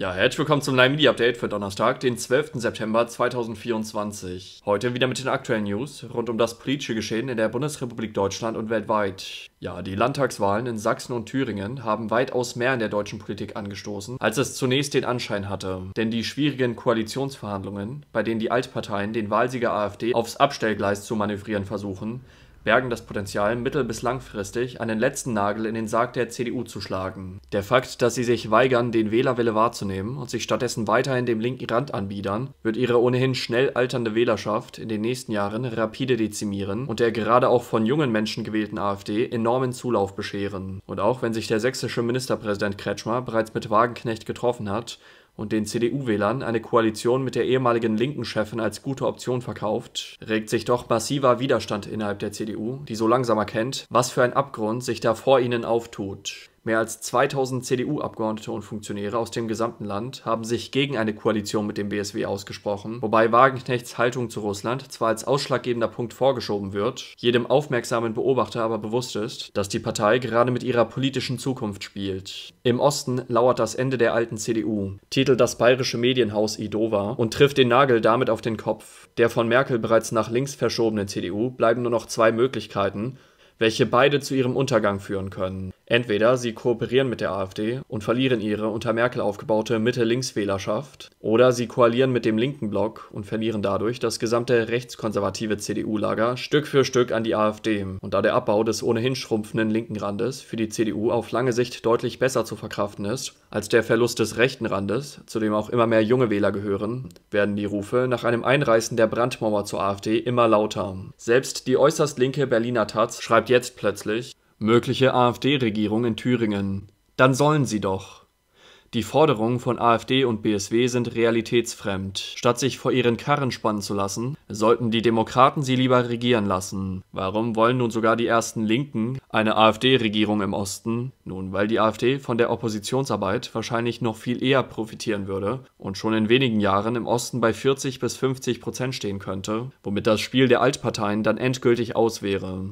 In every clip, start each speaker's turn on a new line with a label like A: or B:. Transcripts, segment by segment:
A: Ja, herzlich willkommen zum Live Media Update für Donnerstag, den 12. September 2024. Heute wieder mit den aktuellen News rund um das politische Geschehen in der Bundesrepublik Deutschland und weltweit. Ja, die Landtagswahlen in Sachsen und Thüringen haben weitaus mehr in der deutschen Politik angestoßen, als es zunächst den Anschein hatte. Denn die schwierigen Koalitionsverhandlungen, bei denen die Altparteien den Wahlsieger AfD aufs Abstellgleis zu manövrieren versuchen, bergen das Potenzial, mittel bis langfristig einen letzten Nagel in den Sarg der CDU zu schlagen. Der Fakt, dass sie sich weigern, den Wählerwille wahrzunehmen und sich stattdessen weiterhin dem linken Rand anbiedern, wird ihre ohnehin schnell alternde Wählerschaft in den nächsten Jahren rapide dezimieren und der gerade auch von jungen Menschen gewählten AfD enormen Zulauf bescheren. Und auch wenn sich der sächsische Ministerpräsident Kretschmer bereits mit Wagenknecht getroffen hat, und den CDU-Wählern eine Koalition mit der ehemaligen linken Chefin als gute Option verkauft, regt sich doch massiver Widerstand innerhalb der CDU, die so langsam erkennt, was für ein Abgrund sich da vor ihnen auftut. Mehr als 2000 CDU-Abgeordnete und Funktionäre aus dem gesamten Land haben sich gegen eine Koalition mit dem BSW ausgesprochen, wobei Wagenknechts Haltung zu Russland zwar als ausschlaggebender Punkt vorgeschoben wird, jedem aufmerksamen Beobachter aber bewusst ist, dass die Partei gerade mit ihrer politischen Zukunft spielt. Im Osten lauert das Ende der alten CDU, titelt das bayerische Medienhaus Idova und trifft den Nagel damit auf den Kopf. Der von Merkel bereits nach links verschobenen CDU bleiben nur noch zwei Möglichkeiten, welche beide zu ihrem Untergang führen können. Entweder sie kooperieren mit der AfD und verlieren ihre unter Merkel aufgebaute Mitte-Links-Wählerschaft, oder sie koalieren mit dem linken Block und verlieren dadurch das gesamte rechtskonservative CDU-Lager Stück für Stück an die AfD. Und da der Abbau des ohnehin schrumpfenden linken Randes für die CDU auf lange Sicht deutlich besser zu verkraften ist als der Verlust des rechten Randes, zu dem auch immer mehr junge Wähler gehören, werden die Rufe nach einem Einreißen der Brandmauer zur AfD immer lauter. Selbst die äußerst linke Berliner Taz schreibt jetzt plötzlich mögliche AfD-Regierung in Thüringen. Dann sollen sie doch. Die Forderungen von AfD und BSW sind realitätsfremd. Statt sich vor ihren Karren spannen zu lassen, sollten die Demokraten sie lieber regieren lassen. Warum wollen nun sogar die ersten Linken eine AfD-Regierung im Osten? Nun, weil die AfD von der Oppositionsarbeit wahrscheinlich noch viel eher profitieren würde und schon in wenigen Jahren im Osten bei 40 bis 50 Prozent stehen könnte, womit das Spiel der Altparteien dann endgültig aus wäre.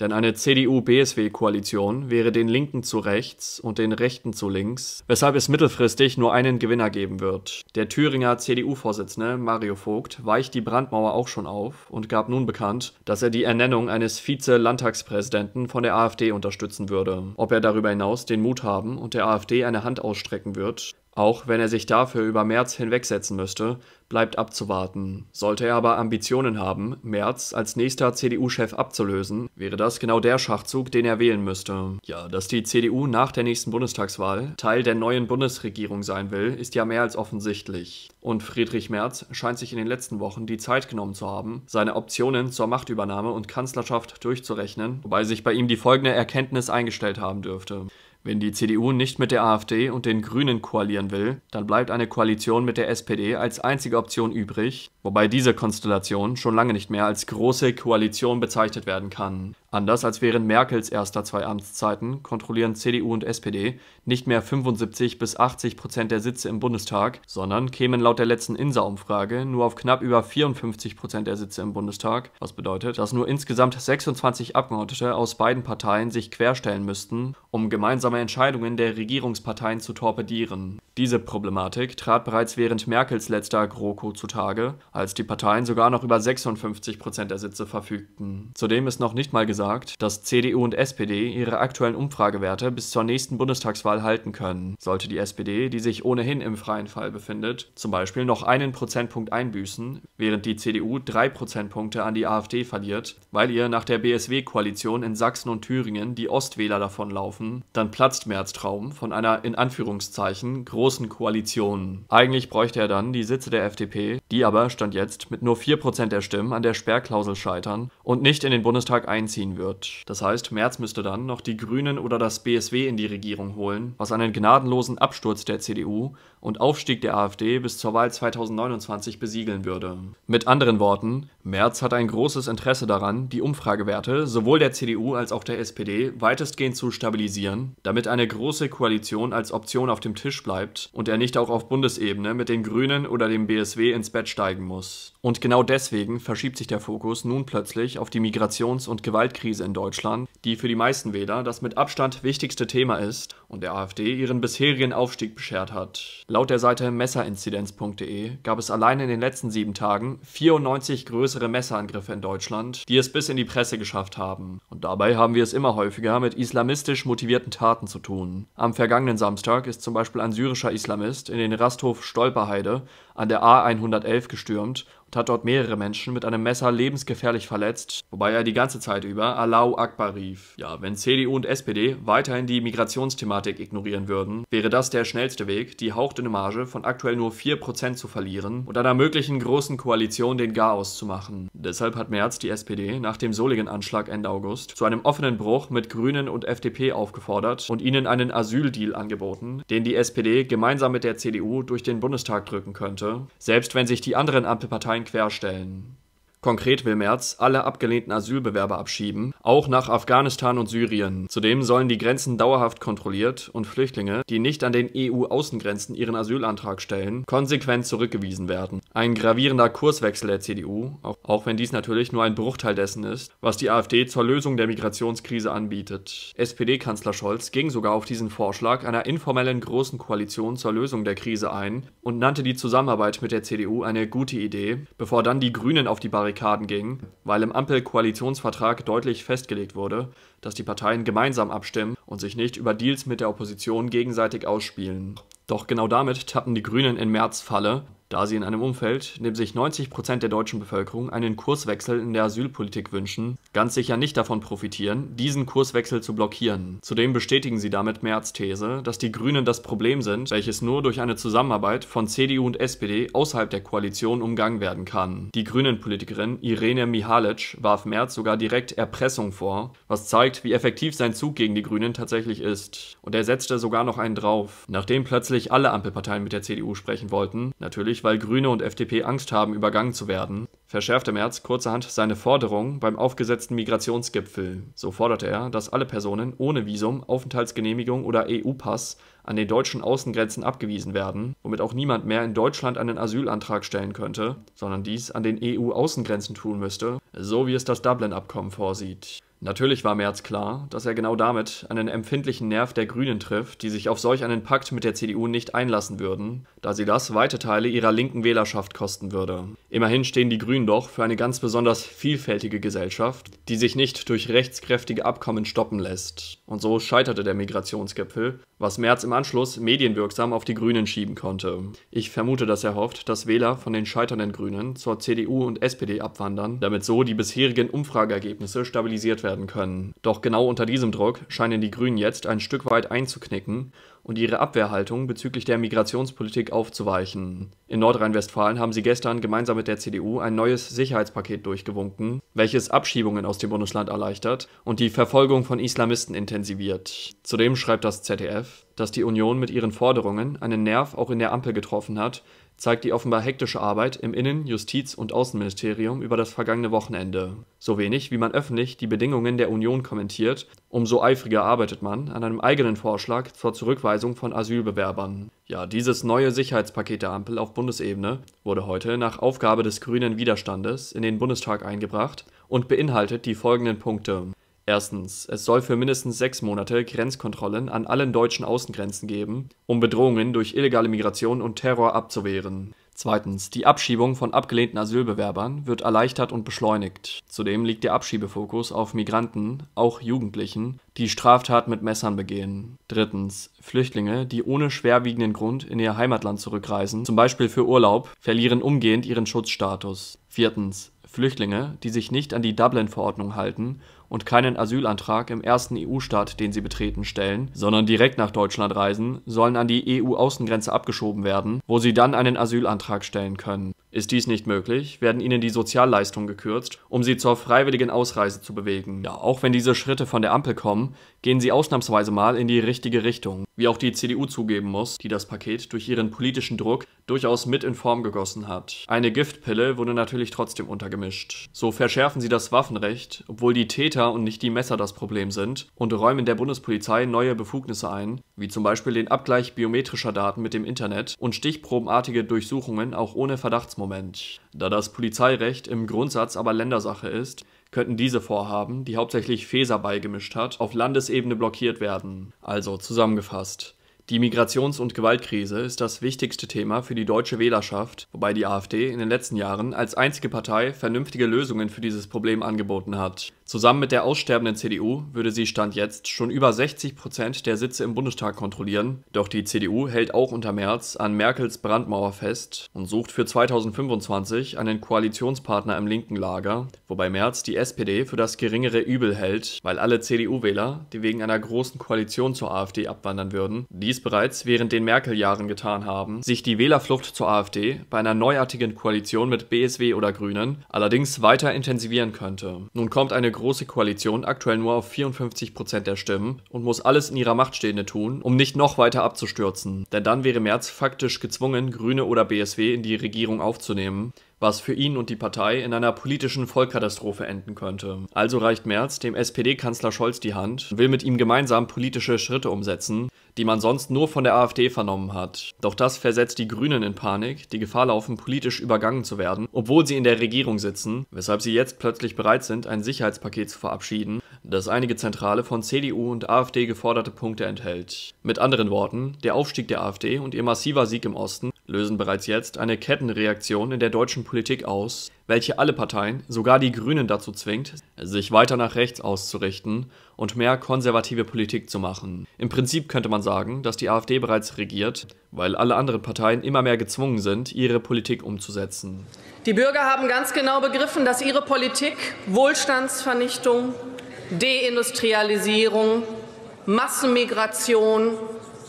A: Denn eine CDU-BSW-Koalition wäre den Linken zu rechts und den Rechten zu links, weshalb es mittelfristig nur einen Gewinner geben wird. Der Thüringer CDU-Vorsitzende Mario Vogt weicht die Brandmauer auch schon auf und gab nun bekannt, dass er die Ernennung eines Vize-Landtagspräsidenten von der AfD unterstützen würde. Ob er darüber hinaus den Mut haben und der AfD eine Hand ausstrecken wird, auch wenn er sich dafür über Merz hinwegsetzen müsste, bleibt abzuwarten. Sollte er aber Ambitionen haben, Merz als nächster CDU-Chef abzulösen, wäre das genau der Schachzug, den er wählen müsste. Ja, dass die CDU nach der nächsten Bundestagswahl Teil der neuen Bundesregierung sein will, ist ja mehr als offensichtlich. Und Friedrich Merz scheint sich in den letzten Wochen die Zeit genommen zu haben, seine Optionen zur Machtübernahme und Kanzlerschaft durchzurechnen, wobei sich bei ihm die folgende Erkenntnis eingestellt haben dürfte. Wenn die CDU nicht mit der AfD und den Grünen koalieren will, dann bleibt eine Koalition mit der SPD als einzige Option übrig, wobei diese Konstellation schon lange nicht mehr als große Koalition bezeichnet werden kann. Anders als während Merkels erster zwei Amtszeiten kontrollieren CDU und SPD nicht mehr 75 bis 80 Prozent der Sitze im Bundestag, sondern kämen laut der letzten INSA-Umfrage nur auf knapp über 54 Prozent der Sitze im Bundestag, was bedeutet, dass nur insgesamt 26 Abgeordnete aus beiden Parteien sich querstellen müssten, um gemeinsame Entscheidungen der Regierungsparteien zu torpedieren. Diese Problematik trat bereits während Merkels letzter GroKo zutage, als die Parteien sogar noch über 56 Prozent der Sitze verfügten. Zudem ist noch nicht mal gesagt, gesagt, dass CDU und SPD ihre aktuellen Umfragewerte bis zur nächsten Bundestagswahl halten können. Sollte die SPD, die sich ohnehin im freien Fall befindet, zum Beispiel noch einen Prozentpunkt einbüßen, während die CDU drei Prozentpunkte an die AfD verliert, weil ihr nach der BSW-Koalition in Sachsen und Thüringen die Ostwähler davonlaufen, dann platzt Merz Traum von einer in Anführungszeichen großen Koalition. Eigentlich bräuchte er dann die Sitze der FDP, die aber stand jetzt mit nur 4% der Stimmen an der Sperrklausel scheitern und nicht in den Bundestag einziehen wird. Das heißt, Merz müsste dann noch die Grünen oder das BSW in die Regierung holen, was einen gnadenlosen Absturz der CDU und Aufstieg der AfD bis zur Wahl 2029 besiegeln würde. Mit anderen Worten, Merz hat ein großes Interesse daran, die Umfragewerte sowohl der CDU als auch der SPD weitestgehend zu stabilisieren, damit eine große Koalition als Option auf dem Tisch bleibt und er nicht auch auf Bundesebene mit den Grünen oder dem BSW ins Bett steigen muss. Und genau deswegen verschiebt sich der Fokus nun plötzlich auf die Migrations- und Gewaltkriege Energiekrise in Deutschland, die für die meisten Wähler das mit Abstand wichtigste Thema ist und der AfD ihren bisherigen Aufstieg beschert hat. Laut der Seite messerinzidenz.de gab es allein in den letzten sieben Tagen 94 größere Messerangriffe in Deutschland, die es bis in die Presse geschafft haben. Und dabei haben wir es immer häufiger mit islamistisch motivierten Taten zu tun. Am vergangenen Samstag ist zum Beispiel ein syrischer Islamist in den Rasthof Stolperheide an der A111 gestürmt hat dort mehrere Menschen mit einem Messer lebensgefährlich verletzt, wobei er die ganze Zeit über Allahu Akbar rief. Ja, wenn CDU und SPD weiterhin die Migrationsthematik ignorieren würden, wäre das der schnellste Weg, die hauchdünne Marge von aktuell nur 4% zu verlieren und einer möglichen großen Koalition den Chaos zu machen. Deshalb hat Merz die SPD nach dem Soligen-Anschlag Ende August zu einem offenen Bruch mit Grünen und FDP aufgefordert und ihnen einen Asyldeal angeboten, den die SPD gemeinsam mit der CDU durch den Bundestag drücken könnte, selbst wenn sich die anderen Ampelparteien querstellen Konkret will Merz alle abgelehnten Asylbewerber abschieben, auch nach Afghanistan und Syrien. Zudem sollen die Grenzen dauerhaft kontrolliert und Flüchtlinge, die nicht an den EU-Außengrenzen ihren Asylantrag stellen, konsequent zurückgewiesen werden. Ein gravierender Kurswechsel der CDU, auch wenn dies natürlich nur ein Bruchteil dessen ist, was die AfD zur Lösung der Migrationskrise anbietet. SPD-Kanzler Scholz ging sogar auf diesen Vorschlag einer informellen Großen Koalition zur Lösung der Krise ein und nannte die Zusammenarbeit mit der CDU eine gute Idee, bevor dann die Grünen auf die Barrikaden Barrikaden ging, weil im Ampel-Koalitionsvertrag deutlich festgelegt wurde, dass die Parteien gemeinsam abstimmen und sich nicht über Deals mit der Opposition gegenseitig ausspielen. Doch genau damit tappen die Grünen in März Falle da sie in einem Umfeld, in dem sich 90 der deutschen Bevölkerung einen Kurswechsel in der Asylpolitik wünschen, ganz sicher nicht davon profitieren, diesen Kurswechsel zu blockieren. Zudem bestätigen sie damit Merz These, dass die Grünen das Problem sind, welches nur durch eine Zusammenarbeit von CDU und SPD außerhalb der Koalition umgangen werden kann. Die Grünen-Politikerin Irene Mihalic warf Merz sogar direkt Erpressung vor, was zeigt, wie effektiv sein Zug gegen die Grünen tatsächlich ist. Und er setzte sogar noch einen drauf. Nachdem plötzlich alle Ampelparteien mit der CDU sprechen wollten, natürlich weil Grüne und FDP Angst haben, übergangen zu werden, verschärfte Merz kurzerhand seine Forderung beim aufgesetzten Migrationsgipfel. So forderte er, dass alle Personen ohne Visum, Aufenthaltsgenehmigung oder EU-Pass an den deutschen Außengrenzen abgewiesen werden, womit auch niemand mehr in Deutschland einen Asylantrag stellen könnte, sondern dies an den EU-Außengrenzen tun müsste, so wie es das Dublin-Abkommen vorsieht. Natürlich war Merz klar, dass er genau damit einen empfindlichen Nerv der Grünen trifft, die sich auf solch einen Pakt mit der CDU nicht einlassen würden, da sie das weite Teile ihrer linken Wählerschaft kosten würde. Immerhin stehen die Grünen doch für eine ganz besonders vielfältige Gesellschaft, die sich nicht durch rechtskräftige Abkommen stoppen lässt. Und so scheiterte der Migrationsgipfel, was Merz im Anschluss medienwirksam auf die Grünen schieben konnte. Ich vermute, dass er hofft, dass Wähler von den scheiternden Grünen zur CDU und SPD abwandern, damit so die bisherigen Umfrageergebnisse stabilisiert werden können. Doch genau unter diesem Druck scheinen die Grünen jetzt ein Stück weit einzuknicken und ihre Abwehrhaltung bezüglich der Migrationspolitik aufzuweichen. In Nordrhein-Westfalen haben sie gestern gemeinsam mit der CDU ein neues Sicherheitspaket durchgewunken, welches Abschiebungen aus dem Bundesland erleichtert und die Verfolgung von Islamisten intensiviert. Zudem schreibt das ZDF, dass die Union mit ihren Forderungen einen Nerv auch in der Ampel getroffen hat, zeigt die offenbar hektische Arbeit im Innen Justiz und Außenministerium über das vergangene Wochenende. So wenig, wie man öffentlich die Bedingungen der Union kommentiert, umso eifriger arbeitet man an einem eigenen Vorschlag zur Zurückweisung von Asylbewerbern. Ja, dieses neue Sicherheitspaket der Ampel auf Bundesebene wurde heute nach Aufgabe des grünen Widerstandes in den Bundestag eingebracht und beinhaltet die folgenden Punkte Erstens, es soll für mindestens sechs Monate Grenzkontrollen an allen deutschen Außengrenzen geben, um Bedrohungen durch illegale Migration und Terror abzuwehren. Zweitens, die Abschiebung von abgelehnten Asylbewerbern wird erleichtert und beschleunigt. Zudem liegt der Abschiebefokus auf Migranten, auch Jugendlichen, die Straftaten mit Messern begehen. Drittens, Flüchtlinge, die ohne schwerwiegenden Grund in ihr Heimatland zurückreisen, zum Beispiel für Urlaub, verlieren umgehend ihren Schutzstatus. Viertens, Flüchtlinge, die sich nicht an die Dublin-Verordnung halten und keinen Asylantrag im ersten EU-Staat, den sie betreten, stellen, sondern direkt nach Deutschland reisen, sollen an die EU-Außengrenze abgeschoben werden, wo sie dann einen Asylantrag stellen können. Ist dies nicht möglich, werden ihnen die Sozialleistungen gekürzt, um sie zur freiwilligen Ausreise zu bewegen. Ja, auch wenn diese Schritte von der Ampel kommen, gehen sie ausnahmsweise mal in die richtige Richtung, wie auch die CDU zugeben muss, die das Paket durch ihren politischen Druck durchaus mit in Form gegossen hat. Eine Giftpille wurde natürlich trotzdem untergemischt. So verschärfen sie das Waffenrecht, obwohl die Täter und nicht die Messer das Problem sind, und räumen der Bundespolizei neue Befugnisse ein, wie zum Beispiel den Abgleich biometrischer Daten mit dem Internet und stichprobenartige Durchsuchungen auch ohne Verdachtsmoment. Da das Polizeirecht im Grundsatz aber Ländersache ist, könnten diese Vorhaben, die hauptsächlich Feser beigemischt hat, auf Landesebene blockiert werden. Also zusammengefasst die Migrations- und Gewaltkrise ist das wichtigste Thema für die deutsche Wählerschaft, wobei die AfD in den letzten Jahren als einzige Partei vernünftige Lösungen für dieses Problem angeboten hat. Zusammen mit der aussterbenden CDU würde sie Stand jetzt schon über 60 Prozent der Sitze im Bundestag kontrollieren, doch die CDU hält auch unter Merz an Merkels Brandmauer fest und sucht für 2025 einen Koalitionspartner im linken Lager, wobei Merz die SPD für das geringere Übel hält, weil alle CDU-Wähler, die wegen einer großen Koalition zur AfD abwandern würden, dies dies bereits während den Merkel-Jahren getan haben, sich die Wählerflucht zur AfD bei einer neuartigen Koalition mit BSW oder Grünen allerdings weiter intensivieren könnte. Nun kommt eine große Koalition aktuell nur auf 54 Prozent der Stimmen und muss alles in ihrer Macht Stehende tun, um nicht noch weiter abzustürzen. Denn dann wäre Merz faktisch gezwungen, Grüne oder BSW in die Regierung aufzunehmen, was für ihn und die Partei in einer politischen Vollkatastrophe enden könnte. Also reicht Merz dem SPD-Kanzler Scholz die Hand will mit ihm gemeinsam politische Schritte umsetzen, die man sonst nur von der AfD vernommen hat. Doch das versetzt die Grünen in Panik, die Gefahr laufen, politisch übergangen zu werden, obwohl sie in der Regierung sitzen, weshalb sie jetzt plötzlich bereit sind, ein Sicherheitspaket zu verabschieden, das einige zentrale von CDU und AfD geforderte Punkte enthält. Mit anderen Worten, der Aufstieg der AfD und ihr massiver Sieg im Osten lösen bereits jetzt eine Kettenreaktion in der deutschen Politik aus, welche alle Parteien, sogar die Grünen dazu zwingt, sich weiter nach rechts auszurichten und mehr konservative Politik zu machen. Im Prinzip könnte man sagen, dass die AfD bereits regiert, weil alle anderen Parteien immer mehr gezwungen sind, ihre Politik umzusetzen. Die Bürger haben ganz genau begriffen, dass ihre Politik Wohlstandsvernichtung Deindustrialisierung, Massenmigration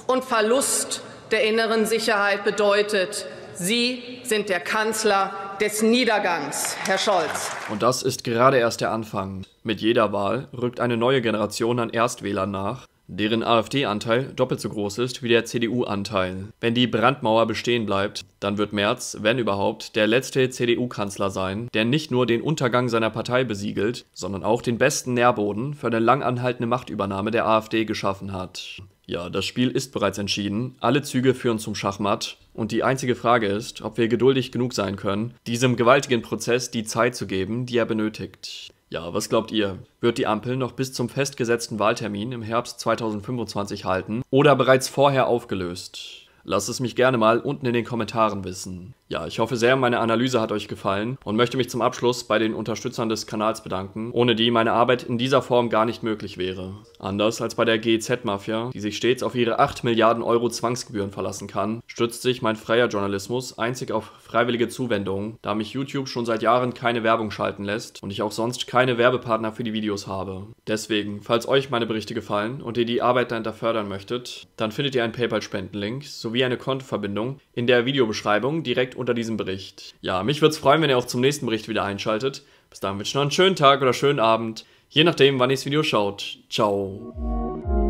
A: und Verlust der inneren Sicherheit bedeutet. Sie sind der Kanzler des Niedergangs, Herr Scholz. Und das ist gerade erst der Anfang. Mit jeder Wahl rückt eine neue Generation an Erstwählern nach, deren AfD-Anteil doppelt so groß ist wie der CDU-Anteil. Wenn die Brandmauer bestehen bleibt, dann wird Merz, wenn überhaupt, der letzte CDU-Kanzler sein, der nicht nur den Untergang seiner Partei besiegelt, sondern auch den besten Nährboden für eine lang anhaltende Machtübernahme der AfD geschaffen hat. Ja, das Spiel ist bereits entschieden, alle Züge führen zum Schachmatt und die einzige Frage ist, ob wir geduldig genug sein können, diesem gewaltigen Prozess die Zeit zu geben, die er benötigt. Ja, was glaubt ihr? Wird die Ampel noch bis zum festgesetzten Wahltermin im Herbst 2025 halten oder bereits vorher aufgelöst? Lasst es mich gerne mal unten in den Kommentaren wissen. Ja, ich hoffe sehr, meine Analyse hat euch gefallen und möchte mich zum Abschluss bei den Unterstützern des Kanals bedanken, ohne die meine Arbeit in dieser Form gar nicht möglich wäre. Anders als bei der GEZ-Mafia, die sich stets auf ihre 8 Milliarden Euro Zwangsgebühren verlassen kann, stützt sich mein freier Journalismus einzig auf freiwillige Zuwendungen, da mich YouTube schon seit Jahren keine Werbung schalten lässt und ich auch sonst keine Werbepartner für die Videos habe. Deswegen, falls euch meine Berichte gefallen und ihr die Arbeit dahinter fördern möchtet, dann findet ihr einen PayPal-Spendenlink sowie eine Kontoverbindung in der Videobeschreibung direkt unter diesem Bericht. Ja, mich würde es freuen, wenn ihr auch zum nächsten Bericht wieder einschaltet. Bis dahin wünsche ich noch einen schönen Tag oder schönen Abend, je nachdem, wann ihr das Video schaut. Ciao.